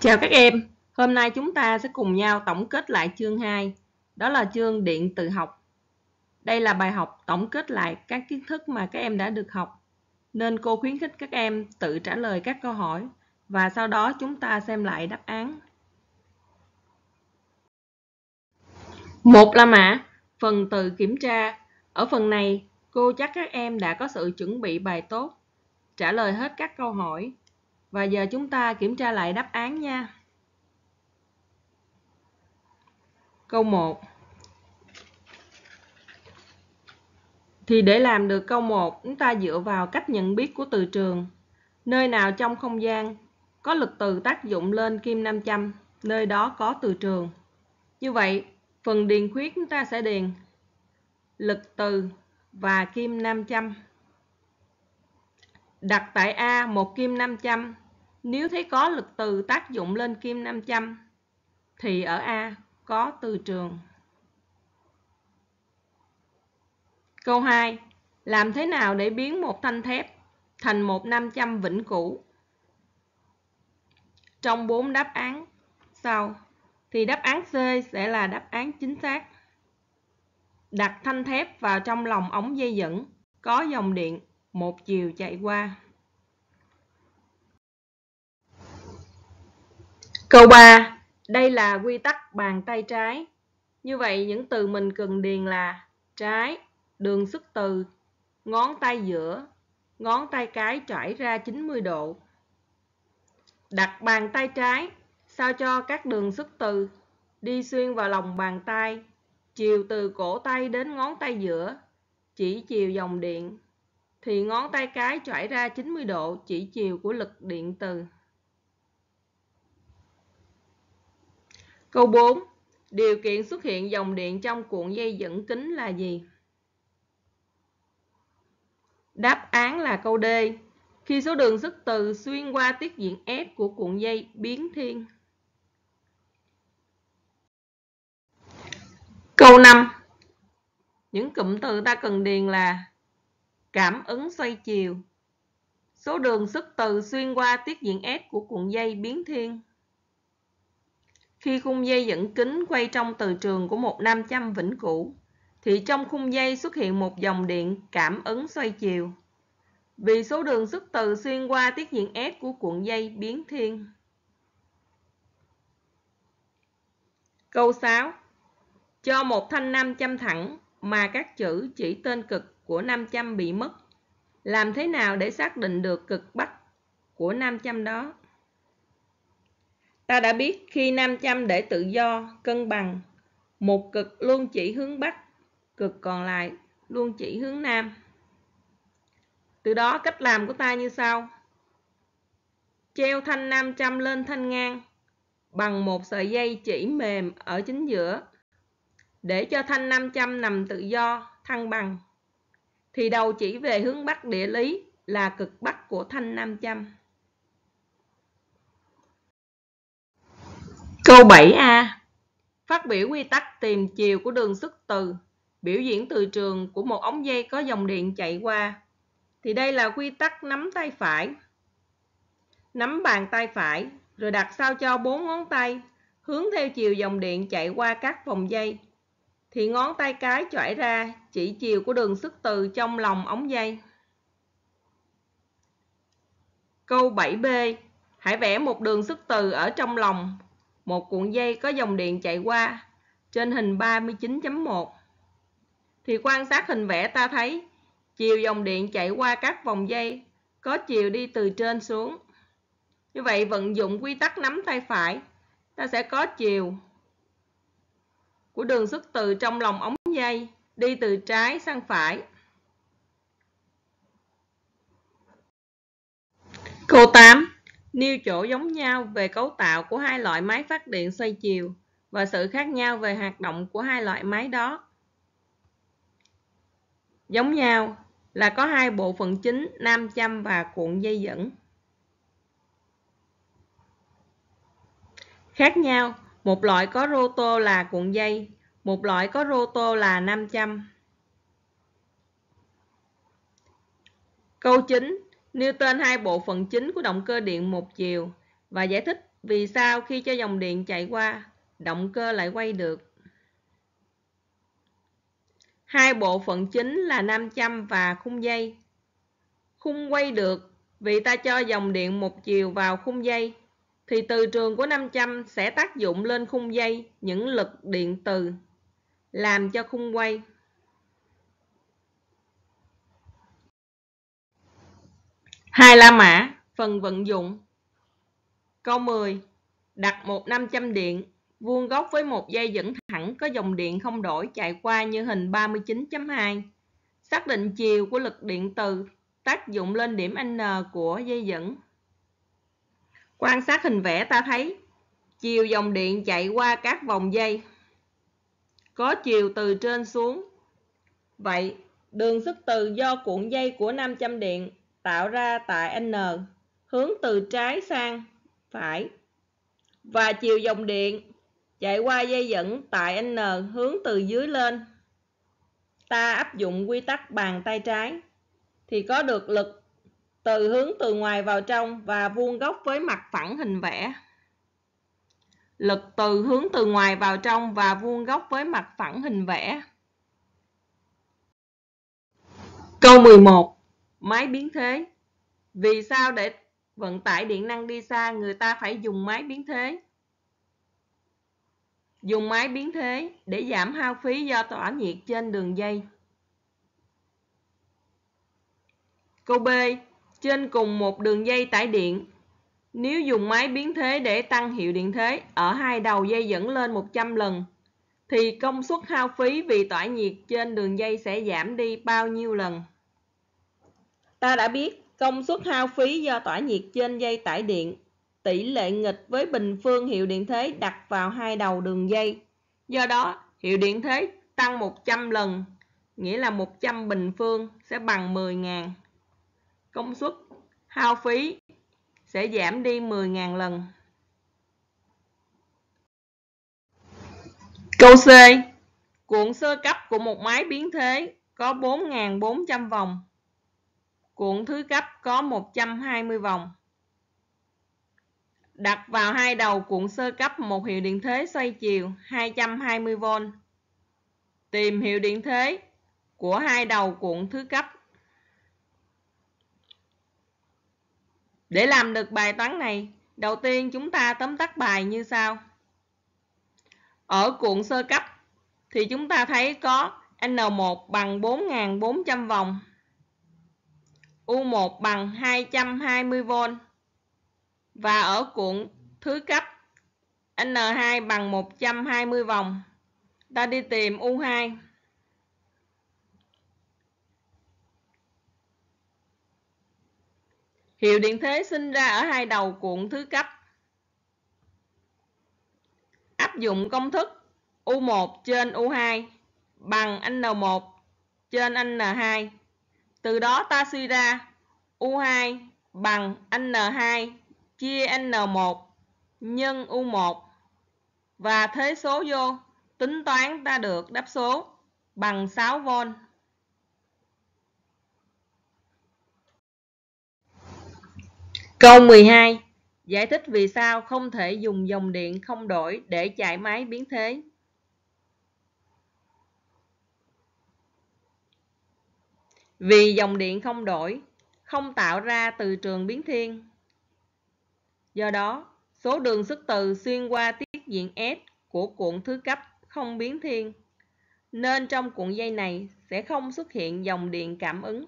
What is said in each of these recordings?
Chào các em, hôm nay chúng ta sẽ cùng nhau tổng kết lại chương 2, đó là chương điện từ học. Đây là bài học tổng kết lại các kiến thức mà các em đã được học, nên cô khuyến khích các em tự trả lời các câu hỏi và sau đó chúng ta xem lại đáp án. Một là mã, phần từ kiểm tra. Ở phần này, cô chắc các em đã có sự chuẩn bị bài tốt, trả lời hết các câu hỏi và giờ chúng ta kiểm tra lại đáp án nha. Câu 1 Thì để làm được câu 1, chúng ta dựa vào cách nhận biết của từ trường. Nơi nào trong không gian có lực từ tác dụng lên kim 500, nơi đó có từ trường. Như vậy, phần điền khuyết chúng ta sẽ điền lực từ và kim 500. Đặt tại A một kim 500, nếu thấy có lực từ tác dụng lên kim 500 thì ở A có từ trường. Câu 2. Làm thế nào để biến một thanh thép thành một 500 vĩnh cửu? Trong 4 đáp án sau thì đáp án C sẽ là đáp án chính xác. Đặt thanh thép vào trong lòng ống dây dẫn có dòng điện một chiều chạy qua câu 3 đây là quy tắc bàn tay trái như vậy những từ mình cần điền là trái đường xuất từ ngón tay giữa ngón tay cái trải ra 90 độ đặt bàn tay trái sao cho các đường xuất từ đi xuyên vào lòng bàn tay chiều từ cổ tay đến ngón tay giữa chỉ chiều dòng điện thì ngón tay cái chảy ra 90 độ chỉ chiều của lực điện từ. Câu 4. Điều kiện xuất hiện dòng điện trong cuộn dây dẫn kính là gì? Đáp án là câu D. Khi số đường sức từ xuyên qua tiết diện S của cuộn dây biến thiên. Câu 5. Những cụm từ ta cần điền là Cảm ứng xoay chiều Số đường sức từ xuyên qua tiết diện S của cuộn dây biến thiên Khi khung dây dẫn kính quay trong từ trường của một nam châm vĩnh cửu thì trong khung dây xuất hiện một dòng điện cảm ứng xoay chiều vì số đường sức từ xuyên qua tiết diện S của cuộn dây biến thiên. Câu 6. Cho một thanh nam châm thẳng mà các chữ chỉ tên cực của 500 bị mất. Làm thế nào để xác định được cực bắc của 500 đó? Ta đã biết khi 500 để tự do, cân bằng, một cực luôn chỉ hướng Bắc, cực còn lại luôn chỉ hướng Nam. Từ đó cách làm của ta như sau. Treo thanh 500 lên thanh ngang bằng một sợi dây chỉ mềm ở chính giữa để cho thanh 500 nằm tự do, thăng bằng thì đầu chỉ về hướng Bắc địa lý là cực Bắc của thanh nam châm Câu 7A Phát biểu quy tắc tìm chiều của đường xuất từ, biểu diễn từ trường của một ống dây có dòng điện chạy qua. Thì đây là quy tắc nắm tay phải. Nắm bàn tay phải, rồi đặt sao cho bốn ngón tay, hướng theo chiều dòng điện chạy qua các vòng dây thì ngón tay cái chảy ra chỉ chiều của đường sức từ trong lòng ống dây. Câu 7B. Hãy vẽ một đường sức từ ở trong lòng một cuộn dây có dòng điện chạy qua trên hình 39.1. Thì quan sát hình vẽ ta thấy chiều dòng điện chạy qua các vòng dây có chiều đi từ trên xuống. Như vậy vận dụng quy tắc nắm tay phải, ta sẽ có chiều của đường xuất từ trong lòng ống dây đi từ trái sang phải. Câu 8. Nêu chỗ giống nhau về cấu tạo của hai loại máy phát điện xoay chiều và sự khác nhau về hoạt động của hai loại máy đó. Giống nhau là có hai bộ phận chính nam châm và cuộn dây dẫn. Khác nhau một loại có rô là cuộn dây, một loại có rô tô là 500. Câu 9. tên hai bộ phận chính của động cơ điện một chiều và giải thích vì sao khi cho dòng điện chạy qua, động cơ lại quay được. Hai bộ phận chính là 500 và khung dây. Khung quay được vì ta cho dòng điện một chiều vào khung dây thì từ trường của 500 sẽ tác dụng lên khung dây những lực điện từ làm cho khung quay. Hai la mã, phần vận dụng. Câu 10. Đặt một 500 điện vuông góc với một dây dẫn thẳng có dòng điện không đổi chạy qua như hình 39.2. Xác định chiều của lực điện từ tác dụng lên điểm N của dây dẫn Quan sát hình vẽ ta thấy chiều dòng điện chạy qua các vòng dây có chiều từ trên xuống. Vậy, đường sức từ do cuộn dây của 500 điện tạo ra tại N hướng từ trái sang phải và chiều dòng điện chạy qua dây dẫn tại N hướng từ dưới lên. Ta áp dụng quy tắc bàn tay trái thì có được lực từ hướng từ ngoài vào trong và vuông góc với mặt phẳng hình vẽ. Lực từ hướng từ ngoài vào trong và vuông góc với mặt phẳng hình vẽ. Câu 11. Máy biến thế. Vì sao để vận tải điện năng đi xa người ta phải dùng máy biến thế? Dùng máy biến thế để giảm hao phí do tỏa nhiệt trên đường dây. Câu B trên cùng một đường dây tải điện. Nếu dùng máy biến thế để tăng hiệu điện thế ở hai đầu dây dẫn lên 100 lần, thì công suất hao phí vì tỏa nhiệt trên đường dây sẽ giảm đi bao nhiêu lần. Ta đã biết công suất hao phí do tỏa nhiệt trên dây tải điện tỷ lệ nghịch với bình phương hiệu điện thế đặt vào hai đầu đường dây. Do đó, hiệu điện thế tăng 100 lần, nghĩa là 100 bình phương sẽ bằng 10.000 công suất hao phí sẽ giảm đi 10.000 lần. Câu C. Cuộn sơ cấp của một máy biến thế có 4.400 vòng. Cuộn thứ cấp có 120 vòng. Đặt vào hai đầu cuộn sơ cấp một hiệu điện thế xoay chiều 220V. Tìm hiệu điện thế của hai đầu cuộn thứ cấp Để làm được bài toán này, đầu tiên chúng ta tóm tắt bài như sau. Ở cuộn sơ cấp thì chúng ta thấy có N1 bằng 4.400 vòng, U1 bằng 220V và ở cuộn thứ cấp N2 bằng 120 vòng. Ta đi tìm U2. Hiệu điện thế sinh ra ở hai đầu cuộn thứ cấp. Áp dụng công thức U1 trên U2 bằng N1 trên N2. Từ đó ta suy ra U2 bằng N2 chia N1 nhân U1 và thế số vô tính toán ta được đáp số bằng 6V. Câu 12. Giải thích vì sao không thể dùng dòng điện không đổi để chạy máy biến thế. Vì dòng điện không đổi, không tạo ra từ trường biến thiên. Do đó, số đường sức từ xuyên qua tiết diện S của cuộn thứ cấp không biến thiên. Nên trong cuộn dây này sẽ không xuất hiện dòng điện cảm ứng.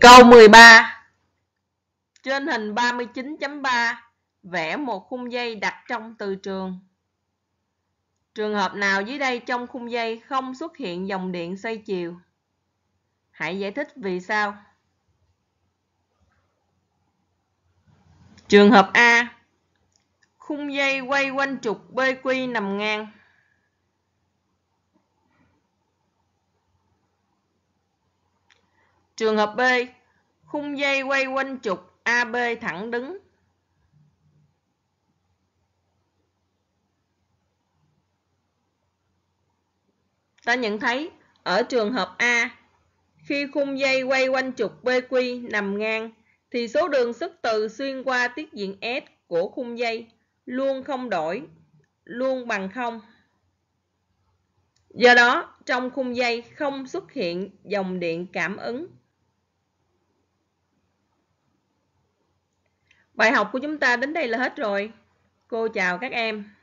Câu 13 Trên hình 39.3 Vẽ một khung dây đặt trong từ trường Trường hợp nào dưới đây trong khung dây không xuất hiện dòng điện xoay chiều? Hãy giải thích vì sao. Trường hợp A Khung dây quay quanh trục BQ nằm ngang Trường hợp B, khung dây quay quanh trục AB thẳng đứng. Ta nhận thấy ở trường hợp A, khi khung dây quay quanh trục BQ nằm ngang thì số đường sức từ xuyên qua tiết diện S của khung dây luôn không đổi, luôn bằng không. Do đó, trong khung dây không xuất hiện dòng điện cảm ứng. Bài học của chúng ta đến đây là hết rồi. Cô chào các em.